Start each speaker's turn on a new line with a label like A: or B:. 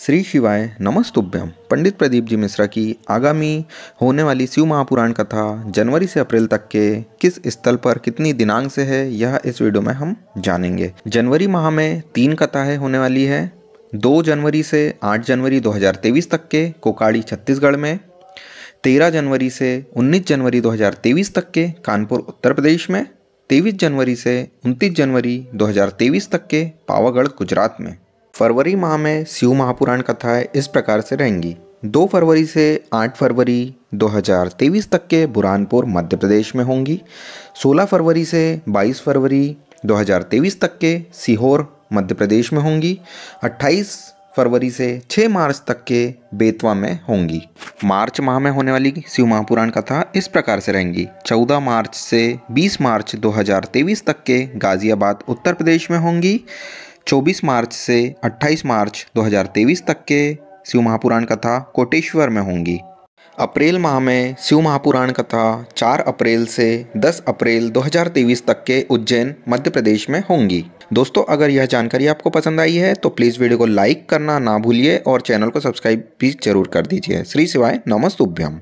A: श्री शिवाय नमस्तुभ्यम पंडित प्रदीप जी मिश्रा की आगामी होने वाली शिव महापुराण कथा जनवरी से अप्रैल तक के किस स्थल पर कितनी दिनांक से है यह इस वीडियो में हम जानेंगे जनवरी माह में तीन कथाएं होने वाली है दो जनवरी से आठ जनवरी 2023 तक के कोकाड़ी छत्तीसगढ़ में तेरह जनवरी से उन्नीस जनवरी दो तक के कानपुर उत्तर प्रदेश में तेईस जनवरी से उनतीस जनवरी दो तक के पावागढ़ गुजरात में फरवरी माह में शिव महापुराण कथाएं इस प्रकार से रहेंगी दो फरवरी से आठ फरवरी 2023 तक के बुरानपुर मध्य प्रदेश में होंगी सोलह फरवरी से बाईस फरवरी 2023 तक के सीहोर मध्य प्रदेश में होंगी 28 फरवरी से 6 मार्च तक के बेतवा में होंगी मार्च माह में होने वाली शिव महापुराण कथा इस प्रकार से रहेंगी 14 मार्च से 20 मार्च 2023 तक के गाज़ियाबाद उत्तर प्रदेश में होंगी 24 मार्च से 28 मार्च 2023 तक के शिव महापुराण कथा कोटेश्वर में होंगी अप्रैल माह में शिव महापुराण कथा 4 अप्रैल से 10 अप्रैल 2023 तक के उज्जैन मध्य प्रदेश में होंगी दोस्तों अगर यह जानकारी आपको पसंद आई है तो प्लीज़ वीडियो को लाइक करना ना भूलिए और चैनल को सब्सक्राइब भी जरूर कर दीजिए श्री शिवाय नमस्तुभ्यम